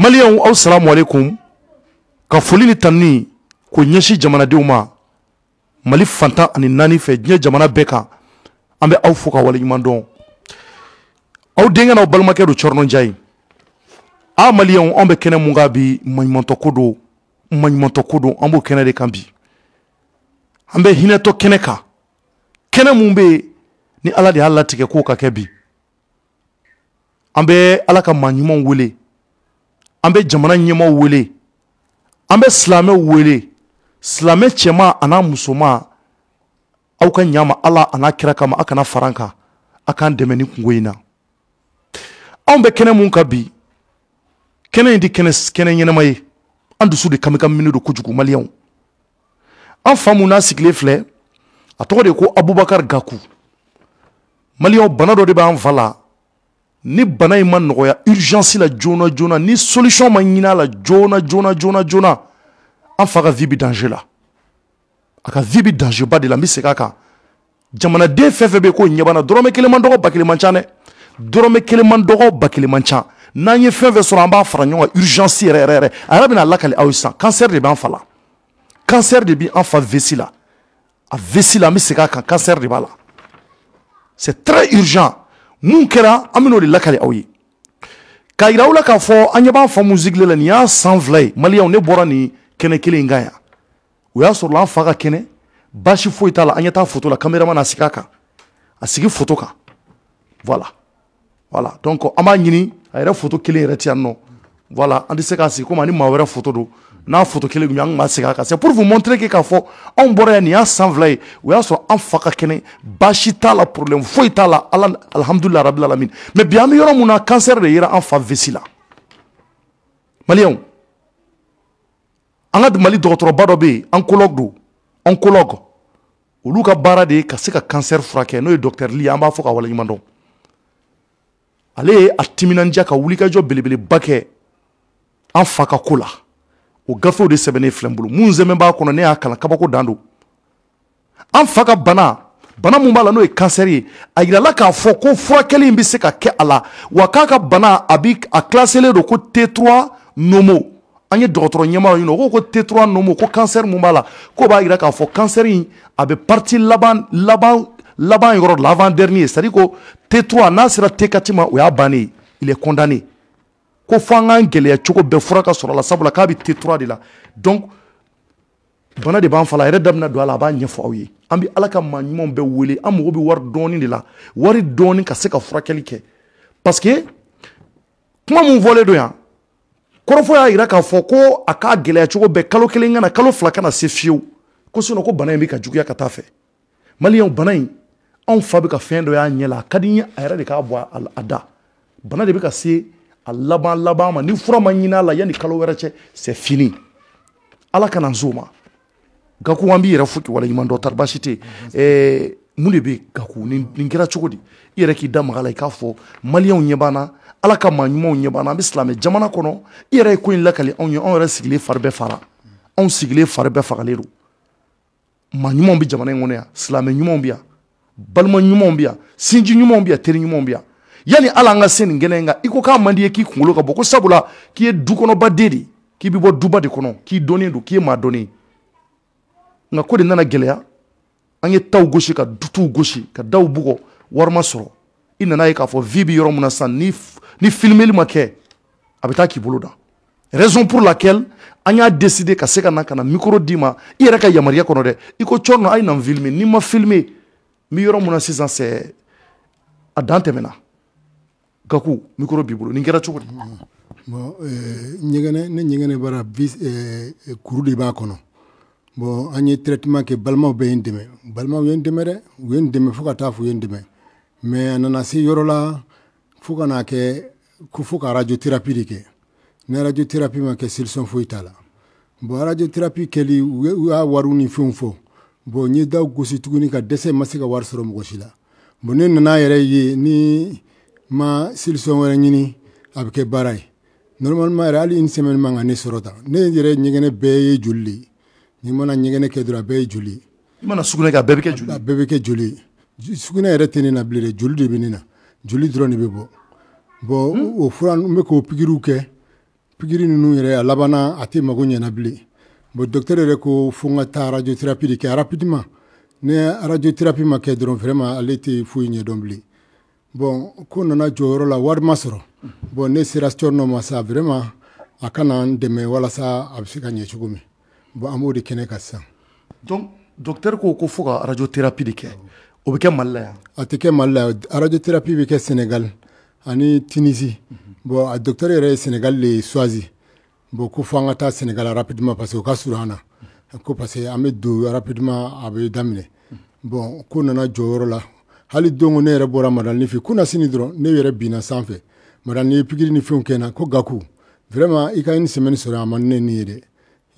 Maliyanw aw salamu alekum ka foli ni tanuni k'o ɲɛsin jamanadenw ma Mali fantan ani naani fɛ diɲɛ jamana bɛɛ kan an bɛ aw fo ka waleɲuman dɔn aw denkɛ n'aw balimakɛ don cɔrɔnja ye a Maliyanw anw bɛ kɛnɛ mun kan bi maɲumantɔ ko don maɲumantɔ ko don an b'o kɛnɛ de kan bi an bɛ hinɛtɔ kɛnɛ kan kɛnɛ mun bɛ ni Ala de y'a latigɛ k'o ka kɛ bi an bɛ Ala ka maa wele an bɛ jamana ɲɛma wele an bɛ silamɛw wele silamɛ cɛma a n'a musoma aw ka ɲama ala a n'a kira kama aw kana fara an kan aw k'an dɛmɛ ni kungo in na anw bɛ kɛnɛ mun kan bi kɛnɛ in di kɛnɛ kɛnɛ ɲɛnama ye an dusu de kami kaminen don kojugu maliyɛnw an fa mun n'a sigilen filɛ a tɔgɔ de ko abubakari gaku maliyɛnw bana dɔ de b'an fa la ni bana in ma nɔgɔya urgence la joona joona ni solution ma la joona joona joona joona an fa ka vie bi danger la a danger ba de la n Jamana segin a kan jamanaden fɛn fɛn bɛ k'o ɲɛ b'a la dɔrɔmɛ kelen man dɔgɔ ba kelen man dɛ dɔrɔmɛ kelen man dɔgɔ ba kelen man n'an ye fɛn fɛn urgence yɛrɛ yɛrɛ yɛrɛ a yɛrɛ lakali cancer de b'an fa cancer de b'an fa vessie a vessie la cancer de b'a c'est très urgent mun kɛra an ben'o de lakali aw ye k'a yira aw la k'a fɔ an ɲɛ b'a faamu zigile la nin y'a san fila ye maliyɛnw ne bɔra nin kɛnɛ kelen ka ya yan o y'a sɔrɔ an fa ka kɛnɛ basi foyi t'a la an ɲɛ t'a foto la kameraman na sigi a kan a sigi foto kan voilà voilà donc an b'a ɲini a yɛrɛ foto kelen yɛrɛ ti nɔ voilà an tɛ se k'a sigi komi ani maa wɛrɛ foto don n'a foto kelen tun bɛ an se c'est pour vous montrer que k'a on anw bɔra yan nin y'a san fila ye la problème foyi la ala alihamudulilayi rabil alamin mais bien an on a min cancer de yera en fa vesi la maliyɛnw an ka mali dɔgɔtɔrɔba dɔ bɛ oncologue don oncologue olu ka barade ka cancer furakɛ n'o docteur li ye ka waleɲuman dɔn ale ye a timinandiya ka wulikajɔ belebeleba kɛ an en ka o gafew de sɛbɛnnen filɛ n bolo mun zɛmɛ b'a kɔnɔ ne y'a kalan kabako dan don an fa ka bana bana mun b'a la n'o ye kansɛri ye a yirala k'a fɔ ko furakɛli in bɛ se ka kɛ a la wa k'a ka bana a bi a classelen don ko T3 nomo an ye dɔgɔtɔrɔ ɲɛmaaw ɲini o ko ko T3 nomo ko kansɛri mun b'a la k'o b'a yira k'a fɔ kansɛri in a bɛ partie laban laban laban yɔrɔ l'avant dernier c'est à dire ko T3 n'a sera T4 ma o y'a bannen ye il est condamné ko f'an k'an gɛlɛya cogo bɛɛ fura ka sɔrɔ a la sabula k'a bɛ T3 de la donc bana de b'an fa a yɛrɛ da bɛna don a la a b'a ɲɛfɔ aw ye an bɛ ala ka maa ɲumanw bɛɛ wele an mago bɛ wari dɔɔni de la wari dɔɔni ka se ka furakɛli kɛ parce que kuma min fɔlen don yan kɔrɔfɔ y'a yira k'a fɔ ko a k'a gɛlɛya cogo bɛɛ kalo kelen kana kalo fila kana se fiyewu ko sinɔn ko bana in bɛ ka juguya ka taa fɛ maliyɛnw bana in anw fa bɛ ka fɛn dɔ y'a ɲɛ la a ka di n ye a yɛrɛ de k'a bɔ a da bana de bɛ ka se a laban laban ma ni fura ma ɲin'a la yanni kalo wɛrɛ cɛ c'est fini ala kana n s'o ma gaku an b'i yɛrɛ fo k'i waleɲuman dɔ tari basi tɛ mun de bɛ gaku nin kɛra cogo di i yɛrɛ k'i da maga la i k'a fɔ maliyɛnw ɲɛ b'an na ala ka maa ɲumanw ɲɛ b'an na an bɛ silamɛ jamana kɔnɔ i yɛrɛ ye ko in lakali anw ye anw yɛrɛ sigilen fari bɛɛ fara anw sigilen fari bɛɛ fagalen don maa ɲumanw bɛ jamana in kɔnɔ yan silamɛ ɲumanw bɛ yan balima ɲumanw bɛ yan sinji ɲumanw bɛ yan teri ɲumanw bɛ yan yani ala nga seni se nin kɛnɛ in kan k'a man k'i kunkolo ka bɔ ko sabula k'i ye dukɔnɔbaden de ye k'i bɛ bɔ duba de kɔnɔ k'i dɔnnen don k'i ye maa dɔnnen ye ko de nana gɛlɛya an ye taw goshi ka dutu goshi ka daw buko warma soro ina i nana ye k'a fɔ vi bɛ yɔrɔ min ni ni filimeli ma kɛ a k'i bolo da raison pour laquelle anya y'a ka seka ka na ka micro d'i ma i yɛrɛ ka yamaruya kɔnɔ dɛ i ko cɔ nɔ filmer ni ma filmer mi yoro yɔrɔ min na sisan c'est a dan kaku mikoro b'i bolo nin kɛra cogo di bɔn ɲɛgɛnɛ ne ɲɛgɛnɛ bara eh, eh, kuru de b'a kɔnɔ bɔn an ye traitement kɛ balimaw bɛ ye n dɛmɛ balimaw ye n dɛmɛ dɛ u ye n dɛmɛ fɔɔ ka taa fɔ u ye n dɛmɛ mais a nana se yɔrɔ la fɔɔ ka n'a kɛ ko fɔɔ ka radiothérapie de kɛ ni radiothérapie ma kɛ solution foyi t'a la bon radiothérapie kɛli u y'a wariw ni fɛnw fɔ bon n ye daw gosi tuguni ka dɛsɛ ma se ka wari sɔrɔ mɔgɔ si la bon ne nana yɛrɛ ye ni ma solution wɛrɛ ɲini a bɛ kɛ baara ye normalement yɛrɛ hali une semaine man ka ne sɔrɔ tan ne yɛrɛ ɲɛgɛnɛ bɛɛ ye joli de ye ni mana ɲɛgɛnɛ kɛ dɔrɔn a bɛɛ ye joli ye i mana sugunɛ kɛ a bɛɛ bɛ kɛ joli a bɛɛ bɛ kɛ joli ye sugunɛ yɛrɛ tɛ ne na bilen dɛ joli de bɛ ne na joli dɔrɔn de bɛ bɔ bɔn hmm? o fura n bɛ k'o pikiriw kɛ pikiri ninnu yɛrɛ a labanna a tɛ mago ɲɛna bilen bon docteur yɛrɛ ko fo n ka taa radiothérapie de kɛ rapidement ne radiothérapie ma kɛ dɔrɔn vraiment ale tɛ foyi ɲɛdɔn bilen bon ko nana jɔyɔrɔ la wari ma sɔrɔ bon ne sera stɔr nɔ ma sa vraiment a kana n dɛmɛ walasa a be se ka ɲɛ cogo min bon an b'o de kɛnɛ ka sisan donc doctɛr ko ko fɔɔ ka radiothérapi de kɛ o be kɛ mali la yan a tɛ kɛ mali la radiothérapi be kɛ sénégal ani tunisi bon a doctɛr yɛrɛ ye sénégal le choisi bon ko fɔ an ka taa sénégal rapidement parce que o ka sura an na ko parce que an be don rapidement a be daminɛ bon ko nana jɔyɔrɔ la hali don ko ne yɛrɛ bɔra madalini fɛ kunna sini dɔrɔn ne yɛrɛ binna sanfɛ madalini ye pikiri ni fɛnw kɛ na ko gaku vraiment i ka une semaine sɔrɔ a man ne ni ye dɛ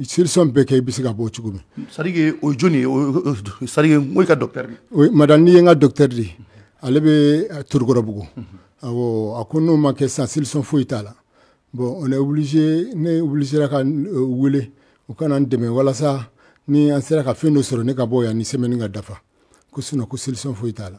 solution bɛɛ kɛ i bɛ se ka bɔ cogo min. c'est à dire o ye jɔnni ye c'est à dire n ko i ka docteur de. o ye madalini ye n ka docteur de ye ale bɛ torokɔrɔbugu awɔ a ko n'o ma kɛ sisan solution foyi t'a la bon on est obligé ne obligé la ka euh, wele u kana n dɛmɛ walasa ni an sera ka fɛn dɔ sɔrɔ ne ka bɔ yan ni semaine ka dafa ko sinon ko solution foyi t'a la.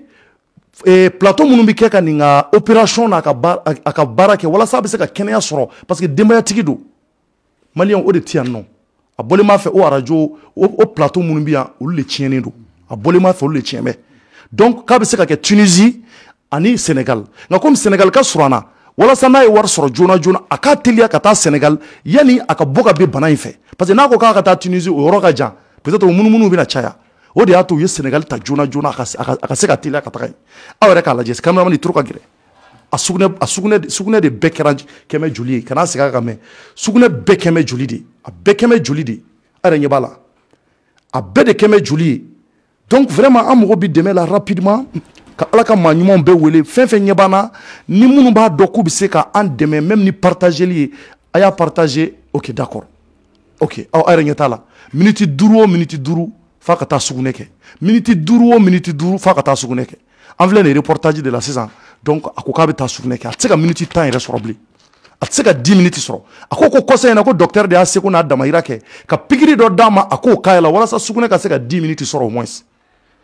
eh, plateau minnu bɛ kɛ ka nin ka opération n'a a ka baara kɛ walasa a bɛ se ka kɛnɛya sɔrɔ parce que denbayatigi don maliyɛnw o de tɛ yan nɔ a bɔlen b'a fɛ o arajo o o plateau minnu bɛ yan olu de tiɲɛnen don a bɔlen b'a fɛ olu de tiɲɛ bɛ donc k'a bɛ se ka kɛ Tunisie ani Sénégal nka komi Sénégal ka surun walasa n'a ye wari sɔrɔ joona joona a k'a teliya ka taa Sénégal yanni a ka bɔ ka bin bana in fɛ parce que n'a ko k'a ka taa Tunisie o yɔrɔ ka jan peut-être o munumunu bɛna caya o de y'a to u ye senegali ta joona joona a ka se ka teliya ka taga yen aw yɛrɛ k'a lajɛ kameramani toro ka gɛlɛn a sugunɛ a sugunɛ sugunɛ de bɛɛ kɛra kɛmɛ joli ye kana segin a kan mɛ sugunɛ bɛɛ kɛmɛ joli de a bɛɛ kɛmɛ joli de a yɛrɛ ɲɛ b'a la a bɛɛ de kɛmɛ joli ye donc vraiment an mago bɛ dɛmɛ la rapidement ka ala ka maa ɲumanw bɛɛ wele fɛn fɛn ɲɛ b'an na ni minnu b'a dɔn k'u bɛ se ka an dɛmɛ même ni partageli ye a y'a partager ok d'accord ok aw yɛrɛ ɲɛ t'a la miniti duuru o miniti duuru fa ka taa sugunɛ kɛ miniti duuru o miniti duuru fa ka taa sugunɛ kɛ an filɛ nin reportage de la sisan donc a ko k'a bɛ taa sugunɛ kɛ a tɛ se ka miniti tan yɛrɛ sɔrɔ bilen a tɛ se ka 10 minutes sɔrɔ a ko ko kɔsa in na ko docteur de y'a seko n'a damayira kɛ ka pikiri dɔ d'a ma a k'o k'a la walasa sugunɛ ka se ka 10 minutes sɔrɔ au moins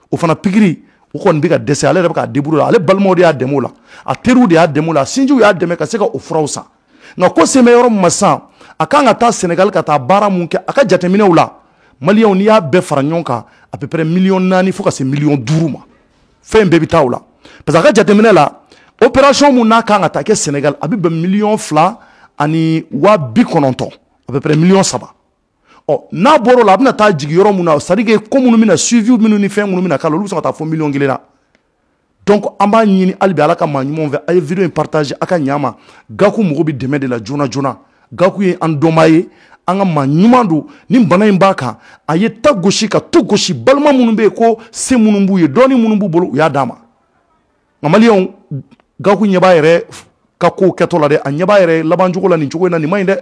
o fana pikiri o kɔni bɛ ka dɛsɛ ale yɛrɛ bɛ k'a débrouiller ale balimaw de y'a dɛmɛ o la a teriw de y'a dɛmɛ o la a sinjiw y'a dɛmɛ ka se ka o furaw san nka ko sen bɛ yɔrɔ min ma sisan a kan ka taa Sénégal ka taa baara mun kɛ a ka jateminɛw la maliens n'y a bien franchement à peu près million nani faut que million dourouma fait un baby taula parce que j'ai terminé là opération Senegal, en attaque sénégal a million fla ani wa biconanto à peu près million saba oh na boro la bna ta jigioro muna c'est à dire que comme nous mina suivi ou mina ni fait nous million gilena donc, en ni albi avons dit que nous vidéo partagée avec nous. Nous avons dit an ka maa ɲuman don ni bana in b'a kan a ye ta gosi ka tu gosi balima minnu bɛ yen ko se minnu b'u ye dɔɔni minnu b'u bolo u y'a d'a ma nka maliyɛnw gawo ɲɛ b'a yɛrɛ ka kow kɛtɔ la dɛ a ɲɛ b'a yɛrɛ laban cogo la nin cogo in na nin man ɲi dɛ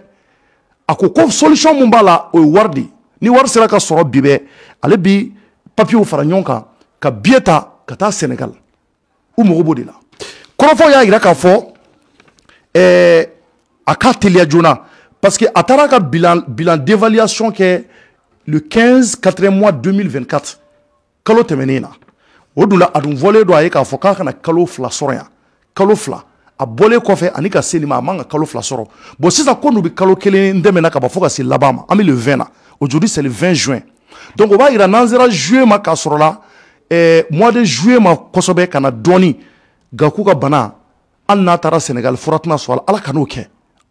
a ko ko solution min b'a la o ye wari de ye ni wari sera ka sɔrɔ bi bɛ ale bi papiyew fara ɲɔgɔn kan ka biye ta ka taa sɛnɛgal u mago b'o de la kɔrɔfɔw y'a yira k'a fɔ ɛɛ eh, a k'a teliya joona Parce que à Tara ka bilan bilan d'évaluation kɛ le 15 4 mois 2024 kalo tɛmɛnen na o dun la a dun fɔlen don a ye k'a fɔ k'a kana kalo fila kalo a bɔlen kɔfɛ anika ka manga nin ma a man ka kalo fila sɔrɔ bon sisan ko n'u kelen tɛmɛna ka ban fo ka se le 20 na aujourd'hui c'est le 20 juin donc on va jira n'an sera ma k'a et mois de juillet ma casserole ka na dɔɔni Gakou bana anna n'a Sénégal Fouratna Soal, Ala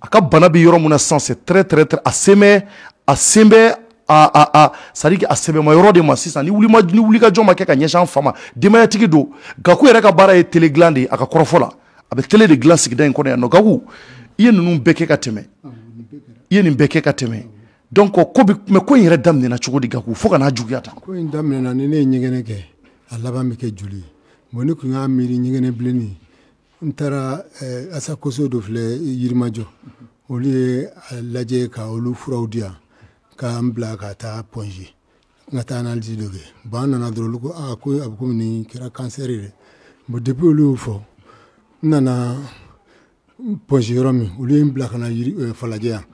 a ka bana bi yɔrɔ min na sisan c'est très très très a se bɛ a sen bɛ a a a c'est à dire a sɛbɛma yɔrɔ de ma sisan ni wuli ma ni wulikajɔ ma kɛ ka ɲɛsin an fa ma denbayatigi don Gaku yɛrɛ ka baara ye tele dilan de ye a ka kɔrɔfɔ la a bɛ tele de dilan sigida in kɔnɔ yan nɔ Gaku i ye ninnu bɛɛ kɛ ka tɛmɛ i ye nin bɛɛ kɛ ka tɛmɛ donc ko bi mɛ ko in yɛrɛ daminɛna cogo di Gaku fo ka n'a juguya tan ko in daminɛna ni ne ye ɲɛgɛnɛ kɛ a laban bɛ kɛ joli ye ne tun y'a miiri ɲɛgɛnɛ bilenni n taara eh, asakoso dɔ filɛ yirimajɔ olu ye a lajɛ ka olu furaw di yan ka n bila ka taa pɔnze n ka taa analisi dɔ kɛ bɔn an nana dɔrɔn olu ko a ko a bɛ komi nin kɛra kansɛri dɛ bɔn depi olu y'o fɔ n nana pɔnze yɔrɔ min olu ye n bila ka na yiri eh, falajɛ yan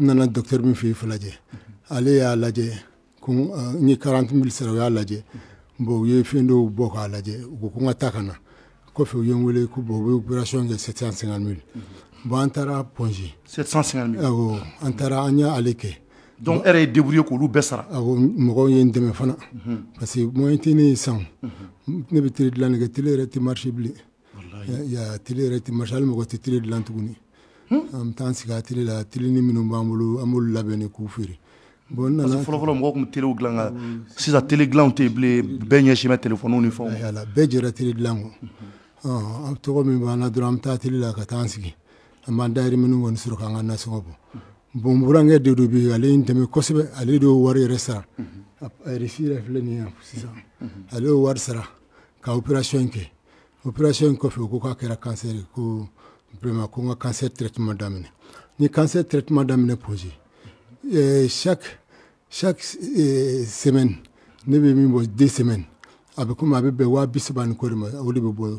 n nana dɔkitɛri min fɛ yen falajɛ ale y'a lajɛ ko eh, n ye 40 000 sara u y'a lajɛ bon u ye fɛn dɔw bɔ k'a lajɛ u ko ko n ka taa ka na kɔfɛ u ye n wele ko bon u bɛ opération kɛ 750 000 bon an taara pongé 750 000 awɔ an taara an y'ale kɛ donc e yɛrɛ ye débrouiller k'olu bɛɛ sara awɔ mɔgɔw ye n dɛmɛ fana mhm. parce que moyen tɛ mhm. ne ye sisan ne bɛ hmm? télé dilan de kɛ télé yɛrɛ tɛ marché bilen ya télé yɛrɛ tɛ marché hali mɔgɔ tɛ télé dilan tuguni an bɛ taa an sigi a télé la télé ni minnu b'an bolo an b'olu labɛn de k'u feere bon nana fɔlɔfɔlɔ mɔgɔw tun telew dilan ka sisan tele dilanw mhm. tɛ yen bilen bɛɛ ɲɛsin bɛ téléphone ni fɛnw yala bɛɛ jɛra tele dilan kɔ Ah, ah, tɔgɔ min b'an na dɔrɔn an bɛ taa teli la ka taa an sigi an b'an dayirimɛninw kɔni sɔrɔ k'an ka nasɔngɔ bɔ bon burankɛ de do bi ale ye n dɛmɛ kosɛbɛ ale de y'o wari yɛrɛ sara refi yɛrɛ filɛ nin yan sisan ale y'o wari sara ka opération in kɛ opération in kɔfɛ ko k'a kɛra cancer ye ko vraiment ko n ka cancer traitement daminɛ ni cancer traitement daminɛ projet eh, chaque chaque eh, semaine ne bɛ min bɔ deux semaines a bɛ komi a bɛ bɛn waa bi saba ni kɔ de ma o de bɛ bɔ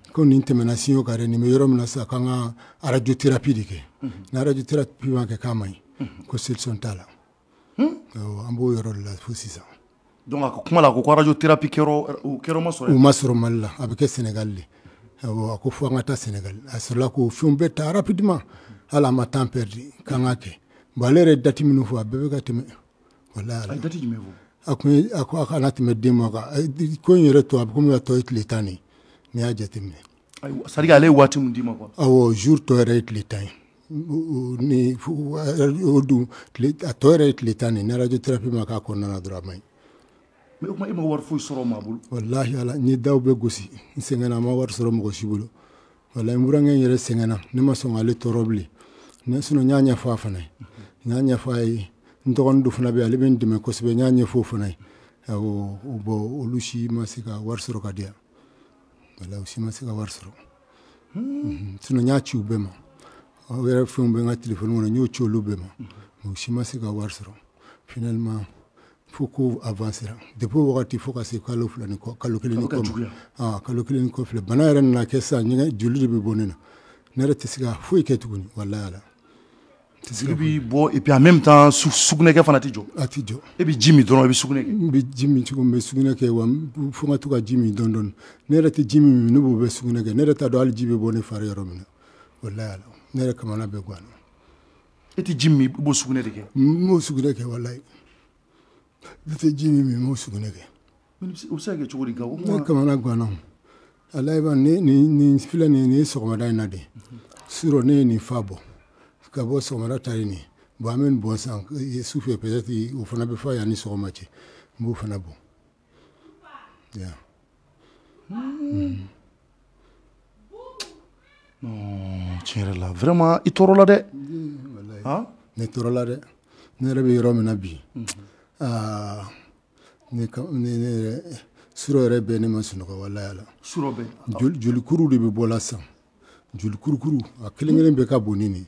ko nin tɛmɛna siɲo ka dɛ nin bɛ yɔrɔ min na sisan k'an ka arajoterapi de kɛ ni arajoterapi ma kɛ k'a ma ɲi ko solution t'a la an b'o yɔrɔ de la fo sisan donc a ka kuma la ko arajoterapi kɛyɔrɔ o kɛyɔrɔ ma sɔrɔ u ma sɔrɔ mali la a bɛ kɛ sénégal de awɔ a ko fo an ka taa sénégal a sɔrɔla k'o fɛnw bɛɛ ta rapidement hali a ma temps perdu k'an ka kɛ bon ale yɛrɛ dati minnu fɔ a bɛɛ bɛ ka tɛmɛ walayi a dati jumɛn fɔ a kun ye a ko a kana tɛmɛ den ma kan ko in yɛrɛ to a bɛ komi a tɔ ye tile tan de ye n'i y'a jateminɛ sadi ale ye waati min d'i ma kuwa awɔ jour tɔ yɛrɛ ye tile tan ye ni o dun a tɔ yɛrɛ ye tile tan de ni arajo terapi ma k'a kɔnɔna na dɔrɔn a man ɲi mɛ o kuma e ma wari foyi sɔrɔ maa bolo walahi ala n ye daw bɛɛ gosi n sɛgɛnna a ma wari sɔrɔ mɔgɔ si bolo wala n burankɛ yɛrɛ sɛgɛnna ne ma sɔn k'ale tɔɔrɔ bilen ne sinɔ n y'a ɲɛfɔ a fana ye n y'a ɲɛfɔ a ye n dɔgɔnin dɔ fana bɛ ale bɛ n dɛmɛ kosɛbɛ n y'a ɲɛfɔ o fana ye awɔ bɔn olu si ma se ka wari sɔrɔ ka di yan wala si ma se ka wari sɔrɔ sinɔn n y'a ci u bɛɛ ma aw yɛrɛ fɛnw bɛ n ka telefɔni kɔnɔ n y'o ci olu bɛɛ ma mɛ u si ma se ka wari sɔrɔ finalement fo ko avancera depuis o wagati fo ka se kalo fila ni kɔ kalo kelen ni kɔ ma kalo kelen ni kɔ filɛ bana yɛrɛ nana kɛ sisan ɲɛgɛn joli de bɛ bɔ ne na ne yɛrɛ tɛ se ka foyi kɛ tuguni walahi ala i b'i bɔ et puis en même temps sugunɛkɛ fana tɛ jɔ a tɛ jɔ e bɛ ji min dɔrɔn i bɛ sugunɛ kɛ n bɛ ji min cogo min n bɛ sugunɛ kɛ wa fo n ka to ka ji min dɔɔni dɔɔni ne yɛrɛ tɛ ji min min ne b'o bɛ sugunɛ kɛ ne yɛrɛ t'a dɔn hali ji bɛ bɔ ne fari yɔrɔ min na walayi ala ne yɛrɛ kamana bɛ gan na e tɛ ji min i b'o sugunɛ de kɛ n b'o sugunɛ kɛ walayi ne tɛ ji min min n b'o sugunɛ kɛ o bɛ se ka kɛ cogo di kan o ne kamana gan na alayi ba nin filɛ nin ye nin ye sɔgɔmada in na de surɔ ne ye nin fa bɔ ka bɔ sɔgɔmada ta ye nin bon an bɛ nin bɔn sisan sufɛ peut-être o fana bɛ fa yan ni sɔgɔma cɛ n b'o fana bɔn ya. Hmm. tiɲɛ yɛrɛ la vraiment i tɔɔrɔla dɛ. ne tɔɔrɔla dɛ ne yɛrɛ bɛ yɔrɔ min na bi mhm. aa ne yɛrɛ surɔ yɛrɛ bɛɛ ne ma sunɔgɔ walaya la. surɔ bɛɛ. jolikuru de bɛ bɔ la sisan jolikurukuru a kelen kelen bɛɛ ka bon ni nin ye.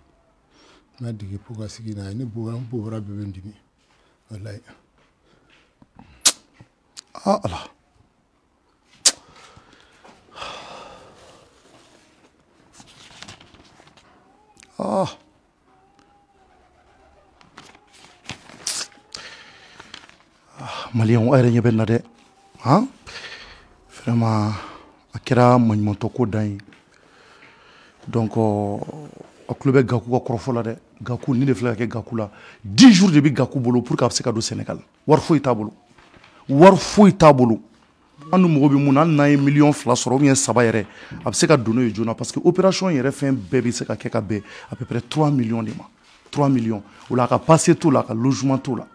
na ma dege sigi n'a ini. ne bɔra n bɔra bɛɛ bɛ n dimi ala ah maliyɛn aw yɛrɛ ɲɛ de, ha, dɛ akira vraiment a kɛra ko dan donc uh, Gakou, ni de filɛ ka 10 jours de Gakou bolo pour que a Sénégal wari foyi t'a bolo wari foyi t'a bolo an dun million de mun na hali n'an un million de sɔrɔ ou bien saba yɛrɛ parce que opération in yɛrɛ fɛn bɛɛ bɛ à peu près 3 millions de ma 3 millions o a ka passe t'o la a ka logement tout là.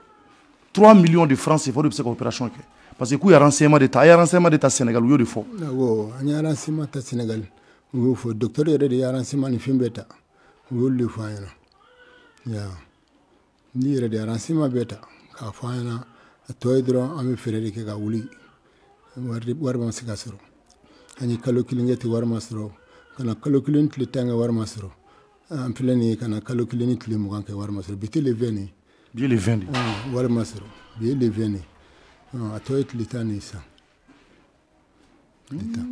3 millions de francs c'est o de bɛ opération parce que k'u ye renseignement de y a ye renseignement de ta Sénégal u y'o de fɔ. awɔ an ye renseignement Sénégal u y'o fɔ docteur yɛrɛ de ye renseignement ni fɛn bɛɛ ta u y'olu de fɔ ya n'i yɛrɛ de aransima bɛɛ ta k'a fɔ an ɲɛna a tɔ ye dɔrɔn an bɛ feere de kɛ ka wuli wari ma se ka sɔrɔ an ye kalo kelen kɛ ten wari ma sɔrɔ ka na kalo kelen ni tile tan kɛ wari ma sɔrɔ an filɛ nin ye ka na kalo kelen ni tile mugan kɛ wari ma sɔrɔ bi tɛ lefɛn nin bi ye lefɛn de wari ma sɔrɔ bi ye lefɛn de a tɔ ye tile tan de ye sisan tile tan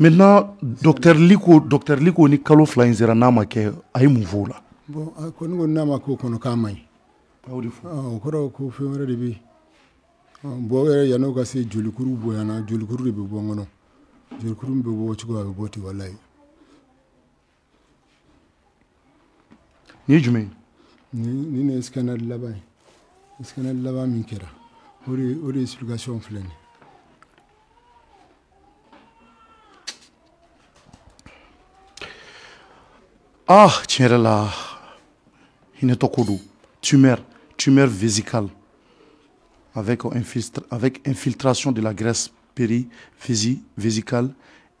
maintenant docteur liko docteur liko ni kalo fila in sera n'a ma kɛ a ye mun fɔ o la bon a kɔni kɔni n'a ma k'o kɔnɔ k'a man ɲi o de fɔ o kɔrɔ ko fɛn wɛrɛ de bɛ yen bɔn yɛrɛ yann'o ka se jolikuru bonyana jolikuru de bɛ bɔ n kɔnɔ jolikuru min bɛ bɔ cogo a bɛ bɔ ten wala ye nin ye jumɛn ye nin nin de ye scanner laban ye scanner laban min kɛra o de o de ye explication filɛ nin ye ah tu là. là. tumeur tumeur vésicale avec, infiltration de la graisse périvésicale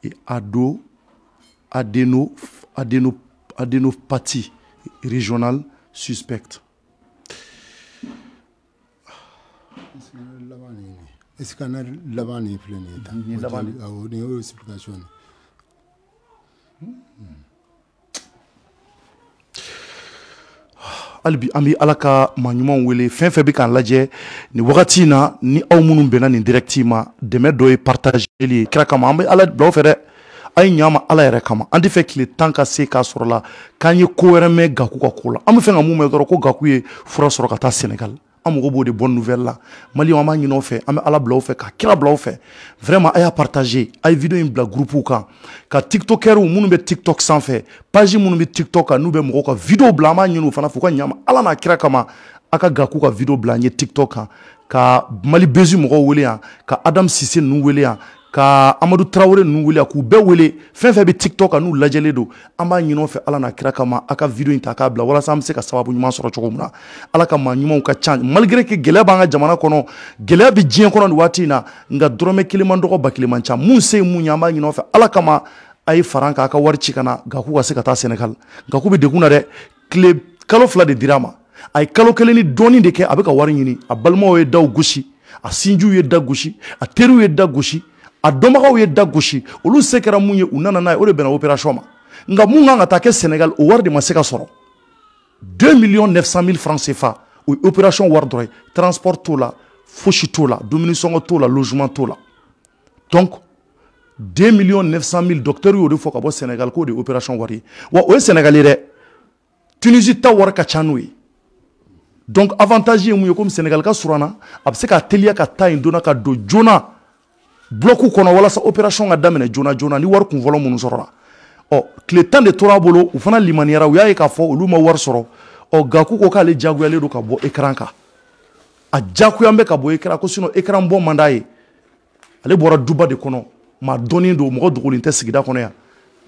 et ado, adéno, adénopathie régionale suspecte. scanner laban de filɛ nin ye tan y a explication ye. Hmm. halibi an bɛ ala ka maɲumanw wele fɛn fɛn bɛ k'an lajɛ ni wagati na ni aw minnu bɛnna nin direct ma dɛmɛ dɔ ye partageli li ye kira kama an be ala bila aw fɛ dɛ a ye ala yɛrɛ kama an tɛ fɛ kile tan ka se k'a sɔrɔ la k'an ye ko wɛrɛ mɛn gaku ka ko la an be fɛ ka mun mɛ dɔrɔ ko gaku ye fura sɔrɔ ka taa senegal an de bonnes nouvelles là. Mali an a ɲini fait. fɛ ala bila fait ka kira bila fait vraiment vraiment a vidéo in groupe ka ou munu tiktok sanfe. page munu tiktok n'u vidéo video bila fana ala n'a kira ka video blanye tiktok ka Mali bezu mɔgɔw wele hein. ka Adam sissé nu wele hein. ka amadu tarawele ninnu wele a k'u bɛɛ wele fɛn fɛn tiktok n'u lajɛlen don an b'a ɲini fɛ ala n'a kira kama a ka video ta k'a bila walasa an bɛ se ka sababu ɲuman sɔrɔ cogo min ala ka maa ɲumanw ka ca malgré que gɛlɛya b'an ka jamana kɔnɔ gɛlɛya bɛ diɲɛ kɔnɔ nin waati na nka dɔrɔmɛ kelen dɔgɔ ba kelen ca mun se mun ye an b'a ɲini fɛ ala kama a ye fara an a ka wari ci ka na ka se ka taa sɛnɛgali nka k'u degun na dɛ tile kalo fila de dira ma a ye kalo kelen ni dɔɔnin de kɛ a bɛ ka wari ɲini a balimaw ye daw gosi a sinjiw ye da gosi a teriw ye da gosi a dɔnbagaw ye da gosi olu se kɛra mun ye u nana n'a ye o de bɛnna opération ma nka mun kan ka taa kɛ sénégal o wari de ma se ka sɔrɔ 2 millions 900 000 francs CFA o ye opération wari dɔrɔn ye transport t'o la fosi t'o la dumunisɔngɔ t'o la logement t'o la donc 2 millions 900 000 docteurs y'o de fɔ ka bɔ sénégal k'o de ye opération wari ye wa o ye sénégal ye dɛ tunisie ta wari ka ca n'o ye donc avantage ye mun ye komi sénégal ka surun a bɛ se ka teliya ka taa yen joona ka don joona bloku kɔnɔ walasa opération ka daminɛ joona joona ni wari kun fɔlɔ minnu sɔrɔla ɔ tile tan de tora bolo u fana limaniyara u y'a ye k'a fɔ olu ma wari sɔrɔ ɔ gaku ko k'ale jagoyalen don ka bɔ écran kan a jagoya bɛ ka bɔ écran ko sinon écran bɔ man ye ale bɔra duba de kɔnɔ maa dɔnnen don mɔgɔ dogolen tɛ sigida kɔnɔ yan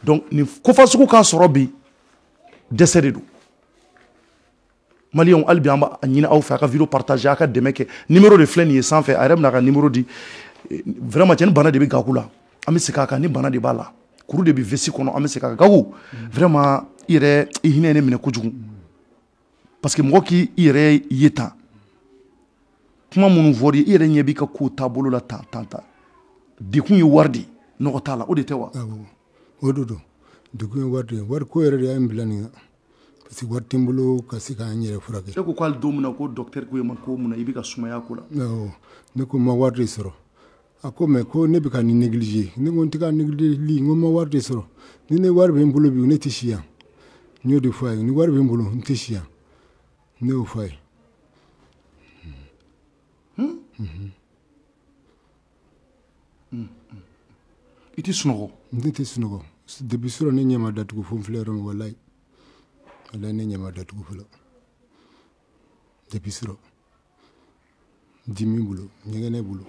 donc nin kofa k'a sɔrɔ bi dɛsɛ de don maliyɛnw hali an b'a ɲini aw fɛ a ka video partage a ka dɛmɛ kɛ numéro de filɛ nin ye sanfɛ a yɛrɛ bɛna ka numéro di vraiment cɛ ni bana de bɛ gaku la an bɛ segin a kan ni bana de b'a la kuru de bɛ vesi kɔnɔ an bɛ segin a kan gaku vraiment i yɛrɛ i hinɛ ne minɛ kojugu parce que mɔgɔ k'i i yɛrɛ ye tan kuma minnu fɔri i yɛrɛ ɲɛ b'i ka kow taabolo la tan tan tan dekun ye wari de nɔgɔ t'a la ah, o de tɛ wa. awɔ o de don dekun ye wari de ye wari ko yɛrɛ de y'an bila nin kan parce wari tɛ n bolo ka se k'an yɛrɛ furakɛ. e ko k'ale don min na ko docteur ko e ma ko mun na i bɛ ka sumaya ko la. awɔ ah, ne ko n ma wari de sɔrɔ a ko mɛ ko ne bɛ ka nin negilize ne ko n tɛ ka negilizeli n ko n ma wari de sɔrɔ ni ne wari bɛ n bolo bi ne tɛ si yan n y'o de fɔ a ye ni wari bɛ n bolo n tɛ si yan ne y'o fɔ a ye. i tɛ sunɔgɔ. ne tɛ sunɔgɔ depi sɔrɔ ne ɲɛ ma datugu fo n filɛ yɔrɔ min walayi walayi ne ɲɛ ma datugu fɔlɔ depi sɔrɔ dimi bolo ɲɛgɛnɛ bolo.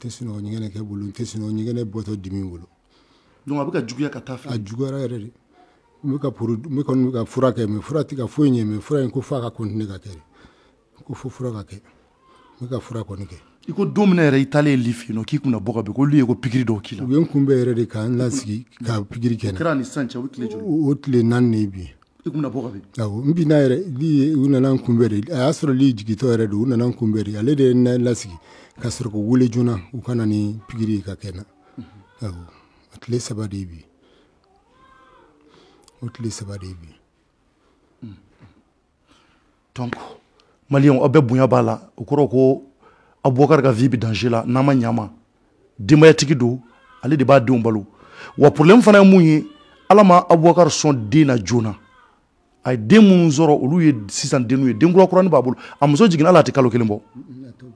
tesinɔgɔ ɲigɛnɛ kɛ bolo tesinɔgɔ ɲigɛnɛ bɔtɔ dimi bolo donc a bɛ ka juguya ka taa fɛ a juguyara yɛrɛ de n bɛ ka poro n bɛ kɔni bɛ ka fura kɛ mɛ fura ti ka foyi ɲɛ mɛ fura in ko f'a ka kɔntine ka kɛ de ko fo fura ka kɛ n bɛ ka fura kɔni kɛ. i ko don minɛ yɛrɛ i taalen li fɛ yen nɔ k'i kun na bɔgɔ bɛ k'olu ye ko pikiri dɔw k'i la. u ye n kunbɛn yɛrɛ de ka n lasigi ka pikiri kɛ n na o kɛra ni sisan cɛ o ye tile joli ye o tile naani de ye bi ye. i kun yɛrɛ u nana a y'a sɔrɔ li yɛrɛ u nana ale de lasigi ka sɔrɔ wele joona u kana ni ka kɛ na tile saba de bi o tile saba de bi. Mhm. donc maliyɛnw aw bonya b'a la o kɔrɔ ko abubakar ka vie la n'an ma ɲɛ a denbayatigi ale de b'a denw balo wa fana ye mun ye ala ma abubakar sɔn den na joona a ye den minnu sɔrɔ olu ye sisan denw ye denkura kurani b'a bolo a muso jiginna ala a tɛ kalo kelen bɔ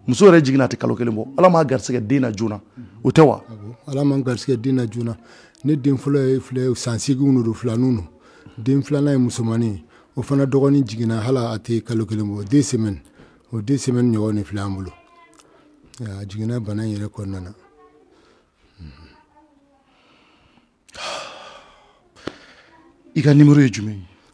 muso yɛrɛ jiginna a tɛ kalo kelen bɔ ala m'a garisɛgɛ den na joona o tɛ wa ala ma garisɛgɛ den na joona ne den fɔlɔ ye filɛ san seginw don filaninw don den filanan ye musomanin ye o fana dɔgɔnin jiginna hali a tɛ kalo kelen bɔ den semaine o den semaine ɲɔgɔn de filɛ an bolo a jiginna bana in yɛrɛ kɔnɔna na hmm. i ka numéro ye jumɛn ye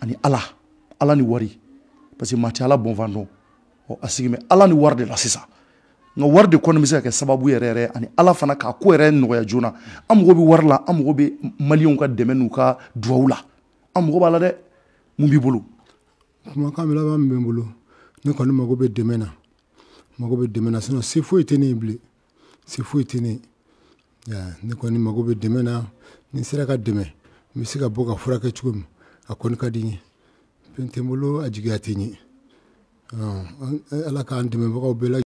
ani ala ala ni wari parce que maa tɛ ala bɔnfan dɔn ɔ a sigi bɛ ala ni wari de la sisan nka wari de kɔni bɛ se ka kɛ sababu yɛrɛ yɛrɛ ani ala fana k'a ko yɛrɛ nɔgɔya joona an mago bɛ wari la an mago bɛ maliyɛnw ka dɛmɛ n'u ka duwawu la an mago b'a la dɛ mun b'i bolo. kumakan bɛ laban min bɛ n bolo ne kɔni mago bɛ dɛmɛ na mago bɛ dɛmɛ na sinɔn se foyi tɛ ne ye bilen se foyi tɛ ne ye ne kɔni mago bɛ dɛmɛ na ni n sera ka dɛmɛ n bɛ se ka bɔ ka furakɛ cogo min a kɔni ka di n ye fɛn tɛ n bolo a jigiya ah, tɛ n ye ala k'an dɛmɛbagaw bɛɛ la